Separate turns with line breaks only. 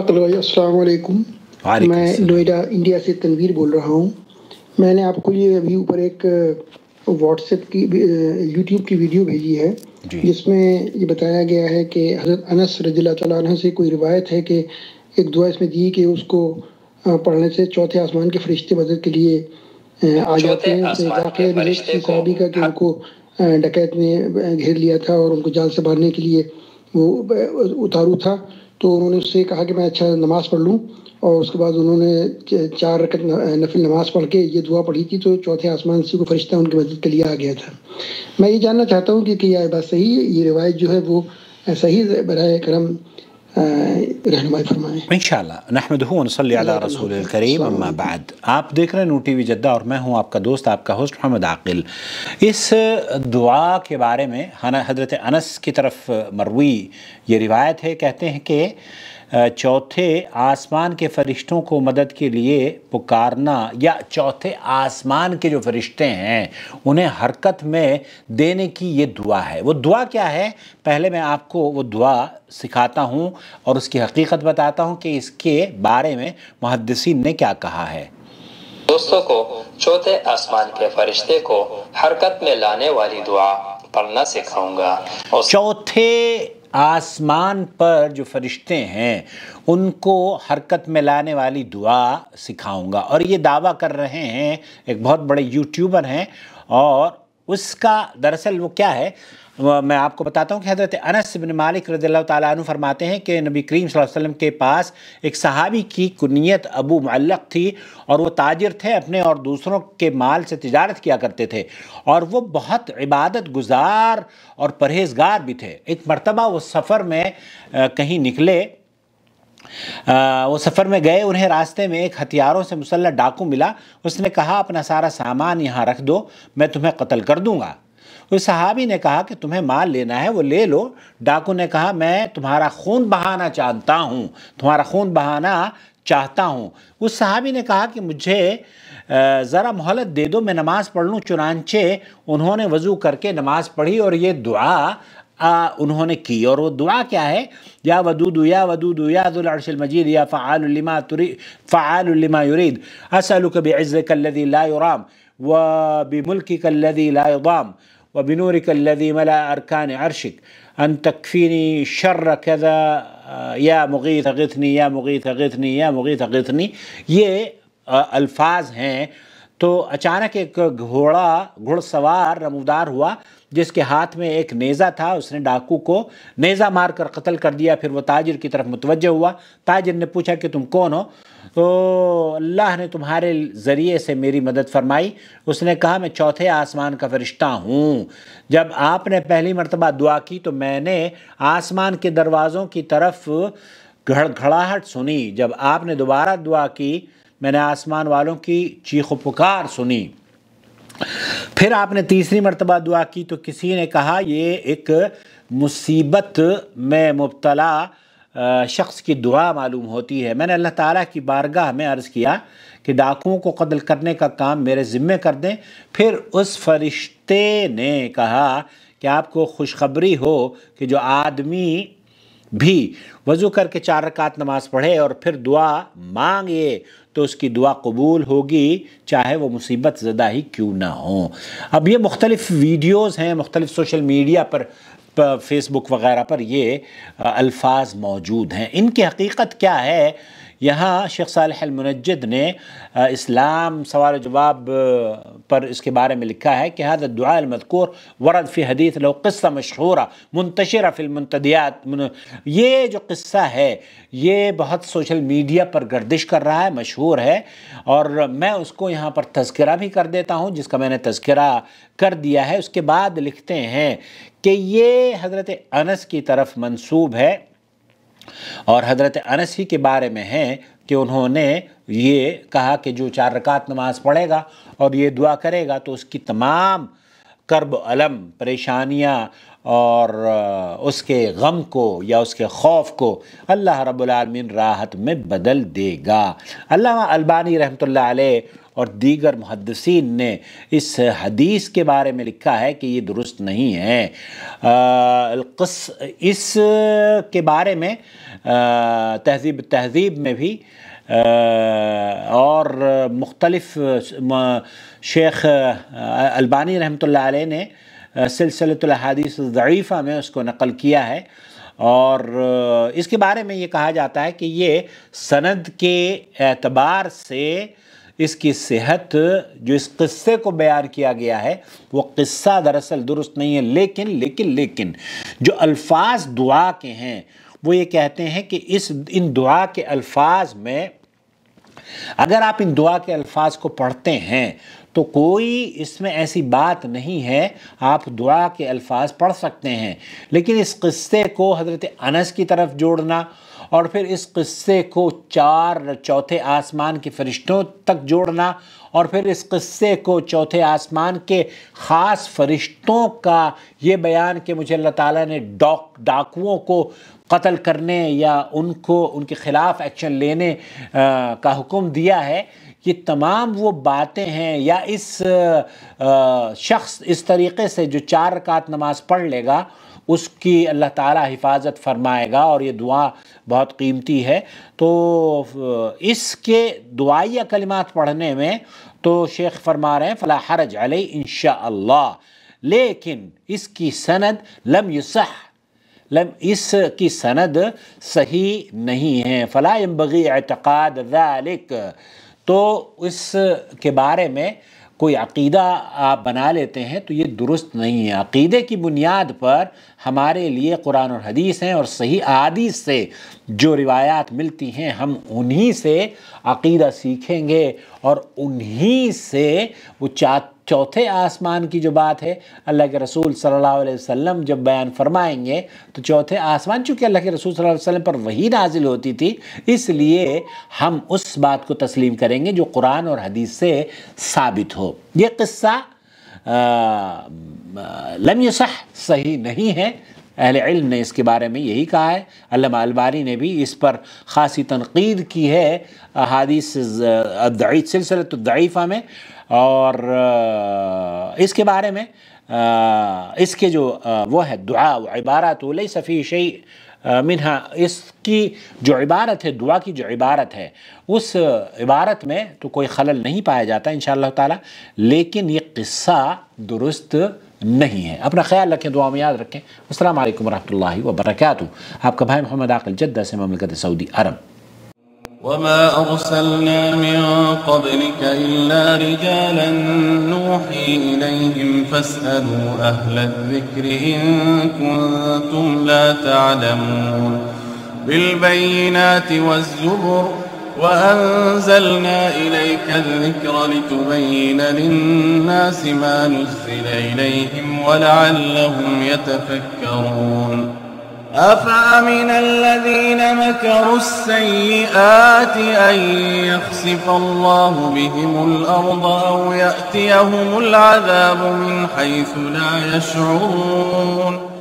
بھائی السلام علیکم میں نوئیڈا انڈیا سے تنویر بول رہا ہوں میں نے آپ کو یہ ابھی اوپر ایک واٹس ایپ کی یوٹیوب کی ویڈیو بھیجی ہے جی۔ جس میں یہ بتایا گیا ہے کہ حضرت انس رضی اللہ تعالیٰ عنہ سے کوئی روایت ہے کہ ایک دعا اس میں دی کہ اس کو پڑھنے سے چوتھے آسمان کے فرشتے مدد کے لیے آ جاتے ہیں صحابی کا کہ ان کو ڈکیت نے گھیر لیا تھا اور ان کو جال سے بھرنے کے لیے وہ اتارو تھا تو انہوں نے اس سے کہا کہ میں اچھا نماز پڑھ لوں اور اس کے بعد انہوں نے چار چارکت نفل نماز پڑھ کے یہ دعا پڑھی تھی تو چوتھے آسمان سے کو فرشتہ ان کی مدد کے لیے آ گیا تھا میں یہ جاننا چاہتا ہوں کہ بات صحیح ہے یہ روایت جو ہے وہ صحیح برائے کرم ان شاء اللہ نحمد رسول الکریم بعد آپ دیکھ رہے ہیں نو ٹی وی جدہ اور میں ہوں آپ کا دوست آپ کا ہوسٹ محمد عاقل اس دعا کے بارے میں حضرت انس کی طرف مروی یہ روایت ہے کہتے ہیں کہ چوتھے آسمان کے فرشتوں کو مدد کے لیے پکارنا یا چوتھے آسمان کے جو فرشتے ہیں انہیں حرکت میں دینے کی یہ دعا ہے وہ دعا کیا ہے پہلے میں آپ کو وہ دعا سکھاتا ہوں اور اس کی حقیقت بتاتا ہوں کہ اس کے بارے میں محدثین نے کیا کہا ہے دوستوں کو چوتھے آسمان کے فرشتے کو حرکت میں لانے والی دعا پڑھنا سکھاؤں گا چوتھے آسمان پر جو فرشتے ہیں ان کو حرکت میں لانے والی دعا سکھاؤں گا اور یہ دعویٰ کر رہے ہیں ایک بہت بڑے یوٹیوبر ہیں اور اس کا دراصل وہ کیا ہے میں آپ کو بتاتا ہوں کہ حضرت انس بن مالک رضی اللہ تعالیٰ عنہ فرماتے ہیں کہ نبی کریم صلی اللہ علیہ وسلم کے پاس ایک صحابی کی کنیت ابو معلق تھی اور وہ تاجر تھے اپنے اور دوسروں کے مال سے تجارت کیا کرتے تھے اور وہ بہت عبادت گزار اور پرہیزگار بھی تھے ایک مرتبہ وہ سفر میں کہیں نکلے وہ سفر میں گئے انہیں راستے میں ایک ہتھیاروں سے مسلح ڈاکو ملا اس نے کہا اپنا سارا سامان یہاں رکھ دو میں تمہیں قتل کر دوں گا اس صحابی نے کہا کہ تمہیں مال لینا ہے وہ لے لو ڈاکو نے کہا میں تمہارا خون بہانا چاہتا ہوں تمہارا خون بہانا چاہتا ہوں اس صحابی نے کہا کہ مجھے ذرا مہلت دے دو میں نماز پڑھ لوں چنانچہ انہوں نے وضو کر کے نماز پڑھی اور یہ دعا آه، انہوں نے کی اور وہ دعا کیا ہے یا ودود یا ودود یا ذو العرش المجید یا فعال لما تريد فعال لما يريد اسالك بعزك الذي لا يرام وبملكك الذي لا يضام وبنورك الذي ملا اركان عرشك ان تكفيني شر كذا يا مغيث اغثني يا مغيث اغثني يا مغيث اغثني یہ الفاظ ہیں تو اچانک ایک گھوڑا گھڑ سوار رمودار ہوا جس کے ہاتھ میں ایک نیزہ تھا اس نے ڈاکو کو نیزہ مار کر قتل کر دیا پھر وہ تاجر کی طرف متوجہ ہوا تاجر نے پوچھا کہ تم کون ہو تو اللہ نے تمہارے ذریعے سے میری مدد فرمائی اس نے کہا میں چوتھے آسمان کا فرشتہ ہوں جب آپ نے پہلی مرتبہ دعا کی تو میں نے آسمان کے دروازوں کی طرف گھڑ گھڑاہٹ سنی جب آپ نے دوبارہ دعا کی میں نے آسمان والوں کی چیخ و پکار سنی پھر آپ نے تیسری مرتبہ دعا کی تو کسی نے کہا یہ ایک مصیبت میں مبتلا شخص کی دعا معلوم ہوتی ہے میں نے اللہ تعالیٰ کی بارگاہ میں عرض کیا کہ ڈاکوؤں کو قتل کرنے کا کام میرے ذمے کر دیں پھر اس فرشتے نے کہا کہ آپ کو خوشخبری ہو کہ جو آدمی بھی وضو کر کے چار رکعت نماز پڑھے اور پھر دعا مانگے تو اس کی دعا قبول ہوگی چاہے وہ مصیبت زدہ ہی کیوں نہ ہوں اب یہ مختلف ویڈیوز ہیں مختلف سوشل میڈیا پر فیس بک وغیرہ پر یہ الفاظ موجود ہیں ان کی حقیقت کیا ہے یہاں شیخ صالح المنجد نے اسلام سوال و جواب پر اس کے بارے میں لکھا ہے کہ هذا الدعاء المذکور ورد فی حدیث لو قصہ مشہورہ منتشرہ فی المنتدیات یہ جو قصہ ہے یہ بہت سوشل میڈیا پر گردش کر رہا ہے مشہور ہے اور میں اس کو یہاں پر تذکرہ بھی کر دیتا ہوں جس کا میں نے تذکرہ کر دیا ہے اس کے بعد لکھتے ہیں کہ یہ حضرت انس کی طرف منصوب ہے اور حضرت انس ہی کے بارے میں ہیں کہ انہوں نے یہ کہا کہ جو چار رکعت نماز پڑھے گا اور یہ دعا کرے گا تو اس کی تمام کرب علم پریشانیاں اور اس کے غم کو یا اس کے خوف کو اللہ رب العالمین راحت میں بدل دے گا اللہ البانی رحمۃ اللہ علیہ اور دیگر محدثین نے اس حدیث کے بارے میں لکھا ہے کہ یہ درست نہیں ہے اس کے بارے میں تہذیب تہذیب میں بھی اور مختلف شیخ البانی رحمۃ اللہ علیہ نے سلسلۃ الحدیث ضعیفہ میں اس کو نقل کیا ہے اور اس کے بارے میں یہ کہا جاتا ہے کہ یہ سند کے اعتبار سے اس کی صحت جو اس قصے کو بیار کیا گیا ہے وہ قصہ دراصل درست نہیں ہے لیکن لیکن لیکن جو الفاظ دعا کے ہیں وہ یہ کہتے ہیں کہ اس ان دعا کے الفاظ میں اگر آپ ان دعا کے الفاظ کو پڑھتے ہیں تو کوئی اس میں ایسی بات نہیں ہے آپ دعا کے الفاظ پڑھ سکتے ہیں لیکن اس قصے کو حضرت انس کی طرف جوڑنا اور پھر اس قصے کو چار چوتھے آسمان کی فرشتوں تک جوڑنا اور پھر اس قصے کو چوتھے آسمان کے خاص فرشتوں کا یہ بیان کہ مجھے اللہ تعالیٰ نے ڈاک ڈاکوؤں کو قتل کرنے یا ان کو ان کے خلاف ایکشن لینے کا حکم دیا ہے یہ تمام وہ باتیں ہیں یا اس شخص اس طریقے سے جو چار رکعت نماز پڑھ لے گا اس کی اللہ تعالیٰ حفاظت فرمائے گا اور یہ دعا بہت قیمتی ہے تو اس کے دعائیہ کلمات پڑھنے میں تو شیخ فرما رہے ہیں فلا حرج علیہ انشاءاللہ لیکن اس کی سند لم یصح لم اس کی سند صحیح نہیں ہے فلا بغیر اعتقاد ذالک تو اس کے بارے میں کوئی عقیدہ آپ بنا لیتے ہیں تو یہ درست نہیں ہے عقیدے کی بنیاد پر ہمارے لیے قرآن اور حدیث ہیں اور صحیح عادیث سے جو روایات ملتی ہیں ہم انہی سے عقیدہ سیکھیں گے اور انہی سے وہ چاہتے چوتھے آسمان کی جو بات ہے اللہ کے رسول صلی اللہ علیہ وسلم جب بیان فرمائیں گے تو چوتھے آسمان چونکہ اللہ کے رسول صلی اللہ علیہ وسلم پر وہی نازل ہوتی تھی اس لیے ہم اس بات کو تسلیم کریں گے جو قرآن اور حدیث سے ثابت ہو یہ قصہ لم یصح صحیح نہیں ہے اہل علم نے اس کے بارے میں یہی کہا ہے علامہ الباری نے بھی اس پر خاصی تنقید کی ہے حادیث سلسلے تو دعیفہ میں اور اس کے بارے میں اس کے جو وہ ہے دعا و عبارت فی شعیع منہا اس کی جو عبارت ہے دعا کی جو عبارت ہے اس عبارت میں تو کوئی خلل نہیں پایا جاتا ہے تعالی لیکن یہ قصہ درست نہیں ہے اپنا خیال رکھیں دعا میں یاد رکھیں السلام علیکم ورحمت اللہ وبرکاتہ آپ کا بھائی محمد عاقل سے مملکت سعودی عرب وما أرسلنا من قبلك إلا رجالا نوحي إليهم فاسألوا أهل الذكر إن كنتم لا تعلمون بالبينات والزبر وأنزلنا إليك الذكر لتبين للناس ما نزل إليهم ولعلهم يتفكرون أفأمن الذين مكروا السيئات أن يخسف الله بهم الأرض أو يأتيهم العذاب من حيث لا يشعرون